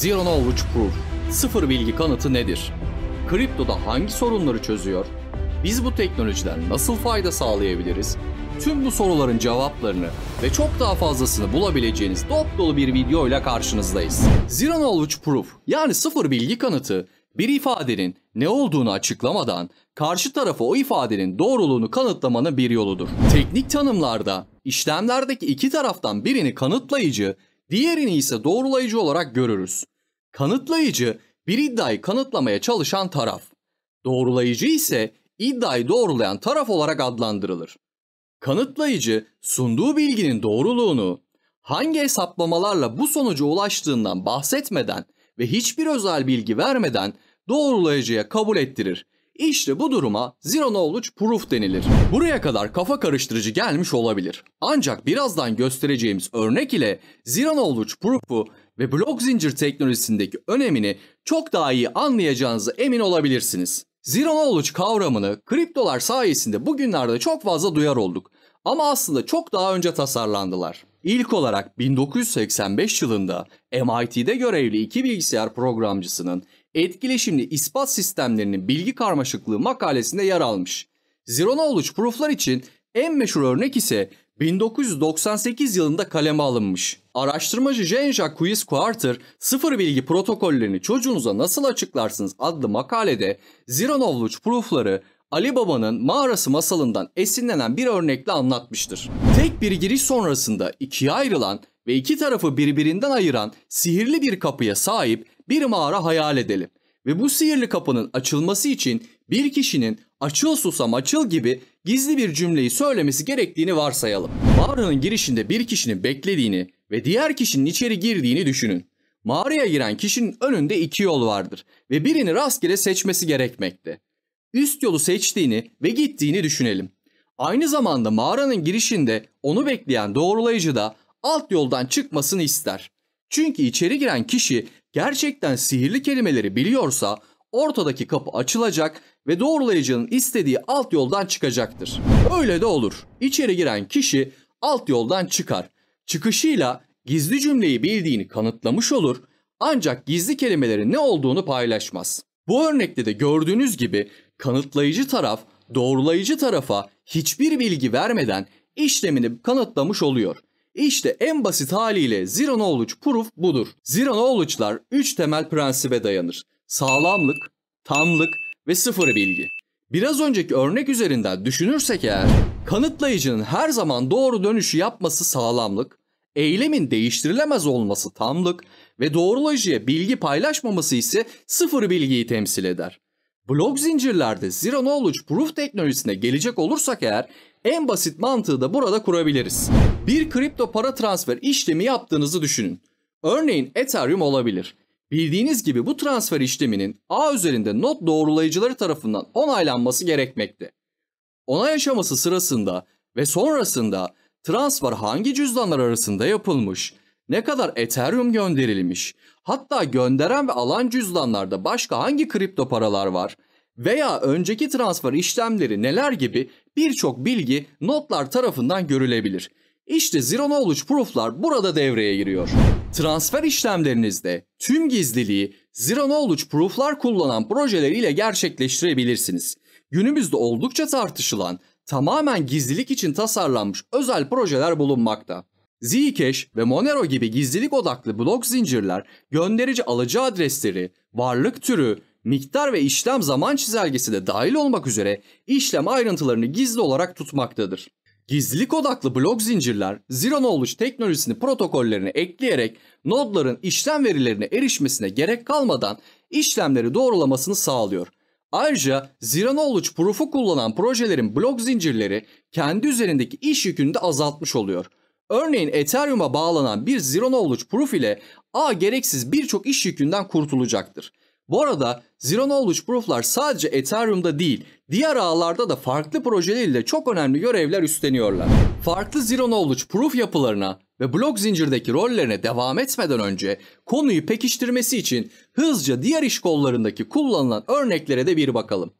Zero Knowledge Proof, sıfır bilgi kanıtı nedir? Kriptoda hangi sorunları çözüyor? Biz bu teknolojiden nasıl fayda sağlayabiliriz? Tüm bu soruların cevaplarını ve çok daha fazlasını bulabileceğiniz dop dolu bir video ile karşınızdayız. Zero Knowledge Proof yani sıfır bilgi kanıtı bir ifadenin ne olduğunu açıklamadan karşı tarafa o ifadenin doğruluğunu kanıtlamanın bir yoludur. Teknik tanımlarda işlemlerdeki iki taraftan birini kanıtlayıcı diğerini ise doğrulayıcı olarak görürüz. Kanıtlayıcı bir iddiayı kanıtlamaya çalışan taraf. Doğrulayıcı ise iddiayı doğrulayan taraf olarak adlandırılır. Kanıtlayıcı sunduğu bilginin doğruluğunu, hangi hesaplamalarla bu sonuca ulaştığından bahsetmeden ve hiçbir özel bilgi vermeden doğrulayıcıya kabul ettirir işte bu duruma zero knowledge proof denilir. Buraya kadar kafa karıştırıcı gelmiş olabilir. Ancak birazdan göstereceğimiz örnek ile zero knowledge proof'u ve blok zincir teknolojisindeki önemini çok daha iyi anlayacağınızı emin olabilirsiniz. Zero knowledge kavramını kriptolar sayesinde bugünlerde çok fazla duyar olduk ama aslında çok daha önce tasarlandılar. İlk olarak 1985 yılında MIT'de görevli iki bilgisayar programcısının etkileşimli ispat sistemlerinin bilgi karmaşıklığı makalesinde yer almış. Zironaoluç prooflar için en meşhur örnek ise 1998 yılında kaleme alınmış. Araştırmacı Jean-Jacques Cuis Quarter, sıfır bilgi protokollerini çocuğunuza nasıl açıklarsınız adlı makalede Zironaoluç proofları Ali Baba'nın mağarası masalından esinlenen bir örnekle anlatmıştır. Tek bir giriş sonrasında ikiye ayrılan ve iki tarafı birbirinden ayıran sihirli bir kapıya sahip bir mağara hayal edelim ve bu sihirli kapının açılması için bir kişinin açıl susam açıl gibi gizli bir cümleyi söylemesi gerektiğini varsayalım. Mağaranın girişinde bir kişinin beklediğini ve diğer kişinin içeri girdiğini düşünün. Mağaraya giren kişinin önünde iki yol vardır ve birini rastgele seçmesi gerekmekte. Üst yolu seçtiğini ve gittiğini düşünelim. Aynı zamanda mağaranın girişinde onu bekleyen doğrulayıcı da alt yoldan çıkmasını ister. Çünkü içeri giren kişi gerçekten sihirli kelimeleri biliyorsa ortadaki kapı açılacak ve doğrulayıcının istediği alt yoldan çıkacaktır. Öyle de olur. İçeri giren kişi alt yoldan çıkar. Çıkışıyla gizli cümleyi bildiğini kanıtlamış olur ancak gizli kelimelerin ne olduğunu paylaşmaz. Bu örnekte de gördüğünüz gibi kanıtlayıcı taraf doğrulayıcı tarafa hiçbir bilgi vermeden işlemini kanıtlamış oluyor. İşte en basit haliyle zero knowledge proof budur. Zero knowledge'lar 3 temel prensibe dayanır. Sağlamlık, tamlık ve sıfır bilgi. Biraz önceki örnek üzerinden düşünürsek eğer, kanıtlayıcının her zaman doğru dönüşü yapması sağlamlık, eylemin değiştirilemez olması tamlık ve doğrulayıcıya bilgi paylaşmaması ise sıfır bilgiyi temsil eder. Blok zincirlerde Zero Knowledge Proof teknolojisine gelecek olursak eğer en basit mantığı da burada kurabiliriz. Bir kripto para transfer işlemi yaptığınızı düşünün. Örneğin Ethereum olabilir. Bildiğiniz gibi bu transfer işleminin A üzerinde not doğrulayıcıları tarafından onaylanması gerekmekte. Onay aşaması sırasında ve sonrasında transfer hangi cüzdanlar arasında yapılmış, ne kadar Ethereum gönderilmiş, hatta gönderen ve alan cüzdanlarda başka hangi kripto paralar var veya önceki transfer işlemleri neler gibi birçok bilgi notlar tarafından görülebilir. İşte Zero Knowledge Proof'lar burada devreye giriyor. Transfer işlemlerinizde tüm gizliliği Zero Knowledge Proof'lar kullanan projeleriyle gerçekleştirebilirsiniz. Günümüzde oldukça tartışılan, tamamen gizlilik için tasarlanmış özel projeler bulunmakta. Zcash ve Monero gibi gizlilik odaklı blok zincirler gönderici alıcı adresleri, varlık türü, miktar ve işlem zaman çizelgesi de dahil olmak üzere işlem ayrıntılarını gizli olarak tutmaktadır. Gizlilik odaklı blok zincirler zero knowledge teknolojisini protokollerine ekleyerek nodların işlem verilerine erişmesine gerek kalmadan işlemleri doğrulamasını sağlıyor. Ayrıca zero knowledge proof'u kullanan projelerin blok zincirleri kendi üzerindeki iş yükünü de azaltmış oluyor. Örneğin Ethereum'a bağlanan bir zero knowledge proof ile a gereksiz birçok iş yükünden kurtulacaktır. Bu arada zero knowledge proof'lar sadece Ethereum'da değil, diğer ağlarda da farklı projeleriyle çok önemli görevler üstleniyorlar. Farklı zero knowledge proof yapılarına ve blok zincirdeki rollerine devam etmeden önce konuyu pekiştirmesi için hızlıca diğer iş kollarındaki kullanılan örneklere de bir bakalım.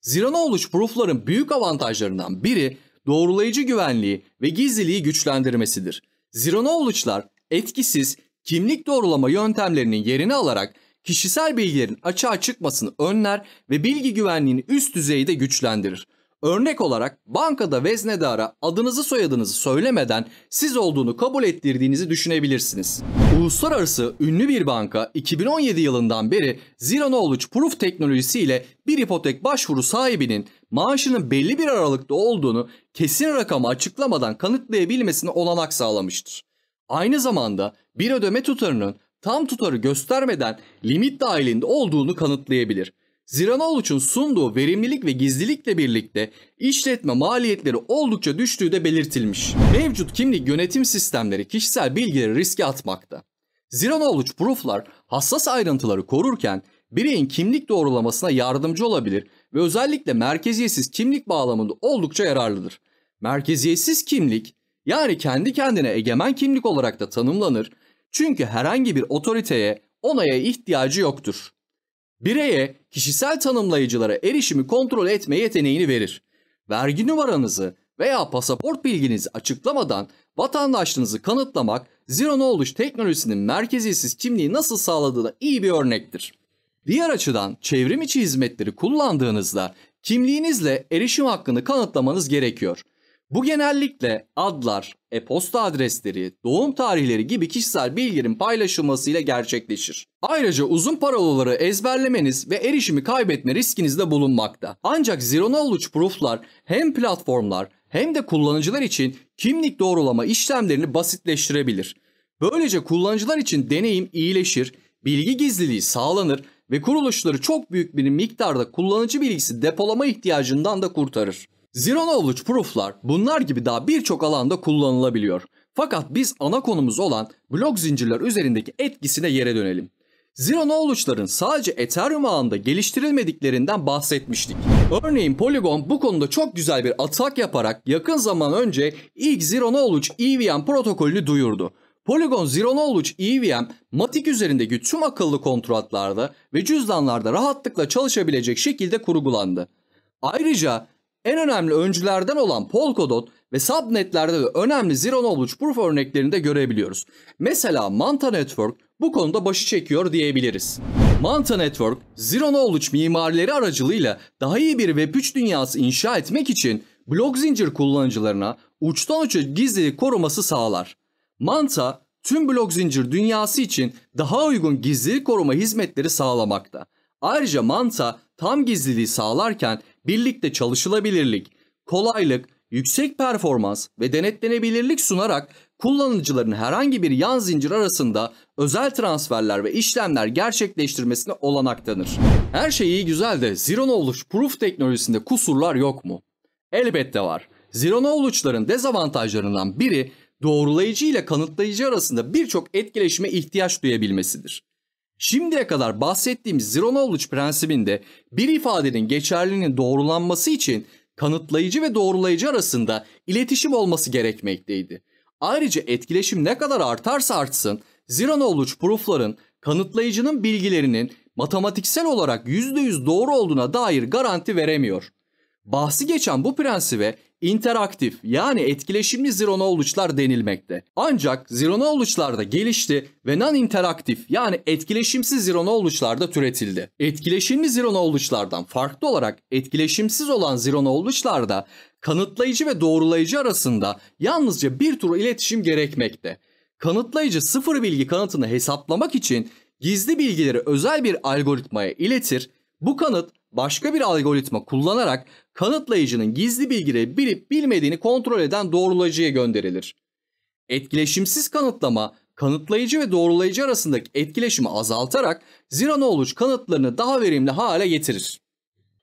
Zero knowledge proof'ların büyük avantajlarından biri doğrulayıcı güvenliği ve gizliliği güçlendirmesidir. Zironovluçlar etkisiz kimlik doğrulama yöntemlerinin yerini alarak kişisel bilgilerin açığa çıkmasını önler ve bilgi güvenliğini üst düzeyde güçlendirir. Örnek olarak bankada veznedara adınızı soyadınızı söylemeden siz olduğunu kabul ettirdiğinizi düşünebilirsiniz. Uluslararası ünlü bir banka 2017 yılından beri Zero Knowledge Proof teknolojisiyle bir ipotek başvuru sahibinin maaşının belli bir aralıkta olduğunu kesin rakamı açıklamadan kanıtlayabilmesini olanak sağlamıştır. Aynı zamanda bir ödeme tutarının tam tutarı göstermeden limit dahilinde olduğunu kanıtlayabilir Ziranoğluç'un sunduğu verimlilik ve gizlilikle birlikte işletme maliyetleri oldukça düştüğü de belirtilmiş. Mevcut kimlik yönetim sistemleri kişisel bilgileri riske atmakta. Ziranoğluç prooflar hassas ayrıntıları korurken bireyin kimlik doğrulamasına yardımcı olabilir ve özellikle merkeziyetsiz kimlik bağlamında oldukça yararlıdır. Merkeziyetsiz kimlik yani kendi kendine egemen kimlik olarak da tanımlanır çünkü herhangi bir otoriteye onaya ihtiyacı yoktur bireye kişisel tanımlayıcılara erişimi kontrol etme yeteneğini verir. Vergi numaranızı veya pasaport bilginizi açıklamadan vatandaşlığınızı kanıtlamak Zero Knowledge teknolojisinin merkeziyetsiz kimliği nasıl sağladığına iyi bir örnektir. Diğer açıdan çevrim içi hizmetleri kullandığınızda kimliğinizle erişim hakkını kanıtlamanız gerekiyor. Bu genellikle adlar, e-posta adresleri, doğum tarihleri gibi kişisel bilgilerin paylaşılmasıyla gerçekleşir. Ayrıca uzun parolaları ezberlemeniz ve erişimi kaybetme riskinizde bulunmakta. Ancak zero knowledge proof'lar hem platformlar hem de kullanıcılar için kimlik doğrulama işlemlerini basitleştirebilir. Böylece kullanıcılar için deneyim iyileşir, bilgi gizliliği sağlanır ve kuruluşları çok büyük bir miktarda kullanıcı bilgisi depolama ihtiyacından da kurtarır. Zero knowledge proof'lar bunlar gibi daha birçok alanda kullanılabiliyor. Fakat biz ana konumuz olan blok zincirler üzerindeki etkisine yere dönelim. Zero knowledge'ların sadece Ethereum ağında geliştirilmediklerinden bahsetmiştik. Örneğin Polygon bu konuda çok güzel bir atak yaparak yakın zaman önce ilk Zero knowledge EVM protokolünü duyurdu. Polygon Zero Knowledge EVM, Matic üzerindeki tüm akıllı kontratlarda ve cüzdanlarda rahatlıkla çalışabilecek şekilde kurgulandı. Ayrıca en önemli öncülerden olan Polkadot ve subnetlerde de önemli zero knowledge proof örneklerinde görebiliyoruz. Mesela Manta Network bu konuda başı çekiyor diyebiliriz. Manta Network, zero knowledge mimarileri aracılığıyla daha iyi bir Web3 dünyası inşa etmek için blok zincir kullanıcılarına uçtan uça gizlilik koruması sağlar. Manta, tüm blok zincir dünyası için daha uygun gizlilik koruma hizmetleri sağlamakta. Ayrıca Manta tam gizliliği sağlarken birlikte çalışılabilirlik, kolaylık, yüksek performans ve denetlenebilirlik sunarak kullanıcıların herhangi bir yan zincir arasında özel transferler ve işlemler gerçekleştirmesine olanak tanır. Her şey iyi güzel de Zironovluç Proof teknolojisinde kusurlar yok mu? Elbette var. Zironovluçların dezavantajlarından biri doğrulayıcı ile kanıtlayıcı arasında birçok etkileşime ihtiyaç duyabilmesidir. Şimdiye kadar bahsettiğimiz zero knowledge prensibinde bir ifadenin geçerliliğinin doğrulanması için kanıtlayıcı ve doğrulayıcı arasında iletişim olması gerekmekteydi. Ayrıca etkileşim ne kadar artarsa artsın zero knowledge proof'ların kanıtlayıcının bilgilerinin matematiksel olarak %100 doğru olduğuna dair garanti veremiyor. Bahsi geçen bu prensibe interaktif yani etkileşimli zironauluçlar denilmekte. Ancak zironauluçlar da gelişti ve non-interaktif yani etkileşimsiz zironauluçlar da türetildi. Etkileşimli zironauluçlardan farklı olarak etkileşimsiz olan zironauluçlarda kanıtlayıcı ve doğrulayıcı arasında yalnızca bir tur iletişim gerekmekte. Kanıtlayıcı sıfır bilgi kanıtını hesaplamak için gizli bilgileri özel bir algoritmaya iletir. Bu kanıt başka bir algoritma kullanarak kanıtlayıcının gizli bilgileri bilip bilmediğini kontrol eden doğrulayıcıya gönderilir. Etkileşimsiz kanıtlama kanıtlayıcı ve doğrulayıcı arasındaki etkileşimi azaltarak Ziranoğluç kanıtlarını daha verimli hale getirir.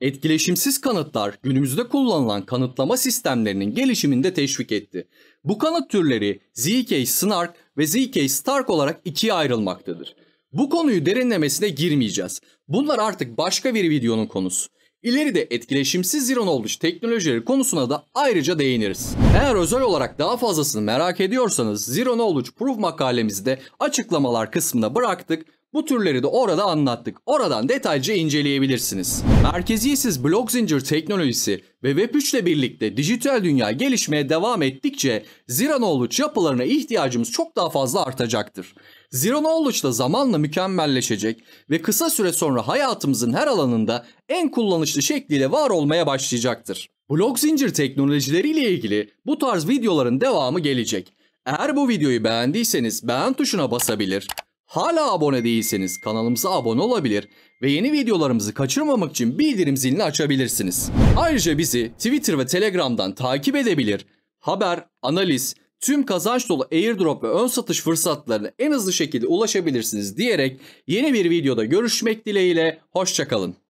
Etkileşimsiz kanıtlar günümüzde kullanılan kanıtlama sistemlerinin gelişiminde teşvik etti. Bu kanıt türleri ZK-SNARK ve ZK-STARK olarak ikiye ayrılmaktadır. Bu konuyu derinlemesine girmeyeceğiz. Bunlar artık başka bir videonun konusu. İleride etkileşimsiz zero knowledge teknolojileri konusuna da ayrıca değiniriz. Eğer özel olarak daha fazlasını merak ediyorsanız zero knowledge proof makalemizi de açıklamalar kısmına bıraktık. Bu türleri de orada anlattık. Oradan detaylıca inceleyebilirsiniz. Merkeziyetsiz blok zincir teknolojisi ve Web3 ile birlikte dijital dünya gelişmeye devam ettikçe Ziranoğluç yapılarına ihtiyacımız çok daha fazla artacaktır. Ziranoğluç da zamanla mükemmelleşecek ve kısa süre sonra hayatımızın her alanında en kullanışlı şekliyle var olmaya başlayacaktır. Blok zincir teknolojileriyle ilgili bu tarz videoların devamı gelecek. Eğer bu videoyu beğendiyseniz beğen tuşuna basabilir, Hala abone değilseniz kanalımıza abone olabilir ve yeni videolarımızı kaçırmamak için bildirim zilini açabilirsiniz. Ayrıca bizi Twitter ve Telegram'dan takip edebilir, haber, analiz, tüm kazanç dolu airdrop ve ön satış fırsatlarına en hızlı şekilde ulaşabilirsiniz diyerek yeni bir videoda görüşmek dileğiyle hoşçakalın.